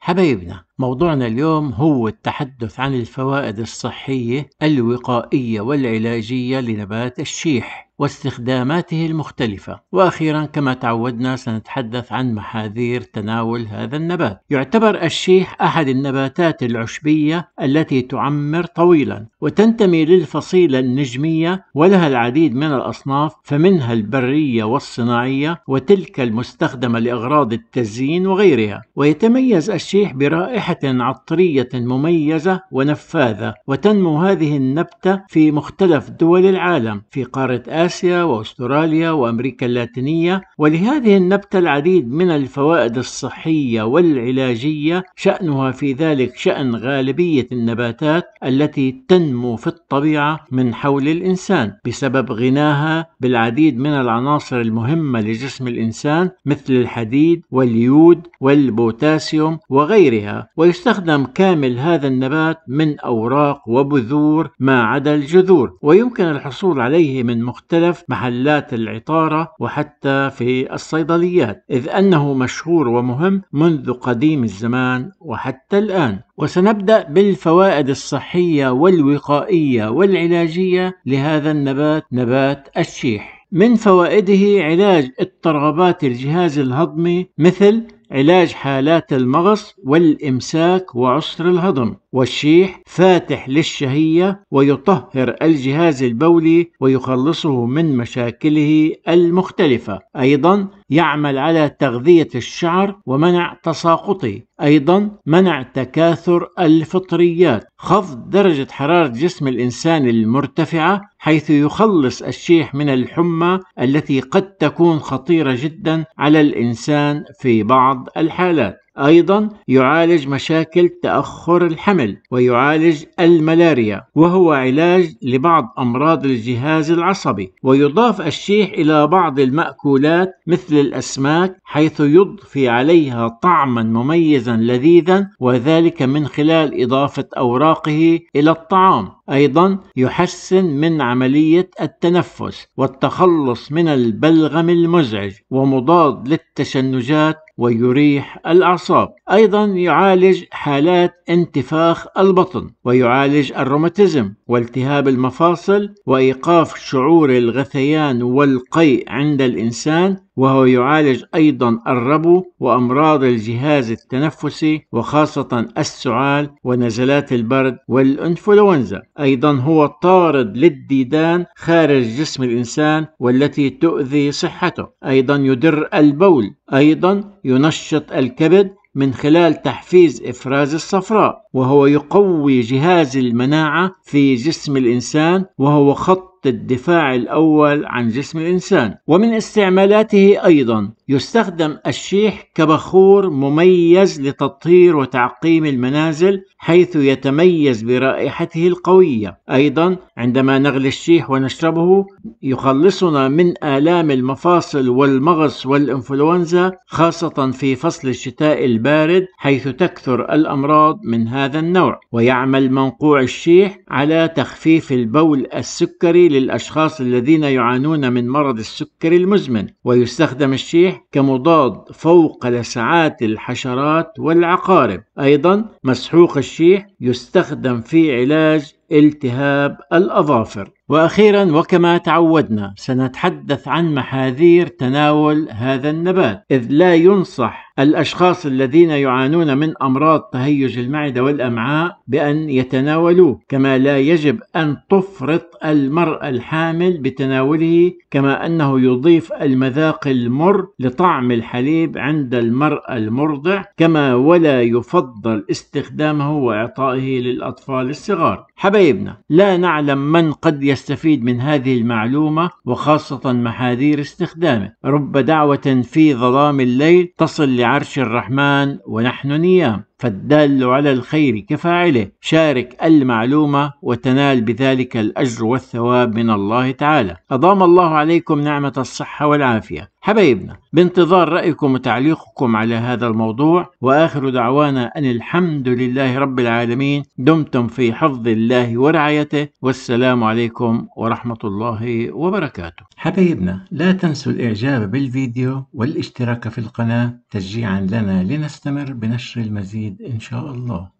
حبايبنا موضوعنا اليوم هو التحدث عن الفوائد الصحية الوقائية والعلاجية لنبات الشيح واستخداماته المختلفة وأخيرا كما تعودنا سنتحدث عن محاذير تناول هذا النبات يعتبر الشيح أحد النباتات العشبية التي تعمر طويلا وتنتمي للفصيلة النجمية ولها العديد من الأصناف فمنها البرية والصناعية وتلك المستخدمة لأغراض التزيين وغيرها ويتميز الشيح برائحة عطرية مميزة ونفاذة وتنمو هذه النبتة في مختلف دول العالم في قارة آسيا وأستراليا وأمريكا اللاتينية ولهذه النبتة العديد من الفوائد الصحية والعلاجية شأنها في ذلك شأن غالبية النباتات التي تنمو في الطبيعة من حول الإنسان بسبب غناها بالعديد من العناصر المهمة لجسم الإنسان مثل الحديد واليود والبوتاسيوم وغيرها ويستخدم كامل هذا النبات من أوراق وبذور ما عدا الجذور ويمكن الحصول عليه من مختلف محلات العطارة وحتى في الصيدليات إذ أنه مشهور ومهم منذ قديم الزمان وحتى الآن وسنبدأ بالفوائد الصحية والوقائية والعلاجية لهذا النبات نبات الشيح من فوائده علاج اضطرابات الجهاز الهضمي مثل علاج حالات المغص والإمساك وعسر الهضم والشيح فاتح للشهية ويطهر الجهاز البولي ويخلصه من مشاكله المختلفة أيضا يعمل على تغذية الشعر ومنع تساقطه أيضا منع تكاثر الفطريات خفض درجة حرارة جسم الإنسان المرتفعة حيث يخلص الشيح من الحمى التي قد تكون خطيرة جدا على الإنسان في بعض الحالات أيضا يعالج مشاكل تأخر الحمل ويعالج الملاريا وهو علاج لبعض أمراض الجهاز العصبي ويضاف الشيح إلى بعض المأكولات مثل الأسماك حيث يضفي عليها طعما مميزا لذيذا وذلك من خلال إضافة أوراقه إلى الطعام أيضا يحسن من عملية التنفس والتخلص من البلغم المزعج ومضاد للتشنجات ويريح الأعصاب أيضا يعالج حالات انتفاخ البطن ويعالج الروماتيزم والتهاب المفاصل وإيقاف شعور الغثيان والقيء عند الإنسان وهو يعالج أيضا الربو وأمراض الجهاز التنفسي وخاصة السعال ونزلات البرد والإنفلونزا أيضا هو طارد للديدان خارج جسم الإنسان والتي تؤذي صحته أيضا يدر البول أيضا ينشط الكبد من خلال تحفيز افراز الصفراء وهو يقوي جهاز المناعه في جسم الانسان وهو خط خط الدفاع الأول عن جسم الإنسان ومن استعمالاته أيضا يستخدم الشيح كبخور مميز لتطهير وتعقيم المنازل حيث يتميز برائحته القوية أيضا عندما نغلي الشيح ونشربه يخلصنا من آلام المفاصل والمغص والإنفلونزا خاصة في فصل الشتاء البارد حيث تكثر الأمراض من هذا النوع ويعمل منقوع الشيح على تخفيف البول السكري للأشخاص الذين يعانون من مرض السكر المزمن ويستخدم الشيح كمضاد فوق لسعات الحشرات والعقارب أيضا مسحوق الشيح يستخدم في علاج التهاب الأظافر وأخيرا وكما تعودنا سنتحدث عن محاذير تناول هذا النبات إذ لا ينصح الأشخاص الذين يعانون من أمراض تهيج المعدة والأمعاء بأن يتناولوه كما لا يجب أن تفرط المرأة الحامل بتناوله كما أنه يضيف المذاق المر لطعم الحليب عند المرأة المرضع كما ولا يفضل استخدامه وإعطائه للأطفال الصغار حبايبنا لا نعلم من قد يستفيد من هذه المعلومة وخاصة محاذير استخدامه رب دعوة في ظلام الليل تصل عرش الرحمن ونحن نيام فالدال على الخير كفاعله شارك المعلومة وتنال بذلك الأجر والثواب من الله تعالى أضام الله عليكم نعمة الصحة والعافية حبايبنا بانتظار رأيكم وتعليقكم على هذا الموضوع وآخر دعوانا أن الحمد لله رب العالمين دمتم في حفظ الله ورعايته والسلام عليكم ورحمة الله وبركاته حبايبنا لا تنسوا الإعجاب بالفيديو والاشتراك في القناة تشجيعا لنا لنستمر بنشر المزيد جديد إن شاء الله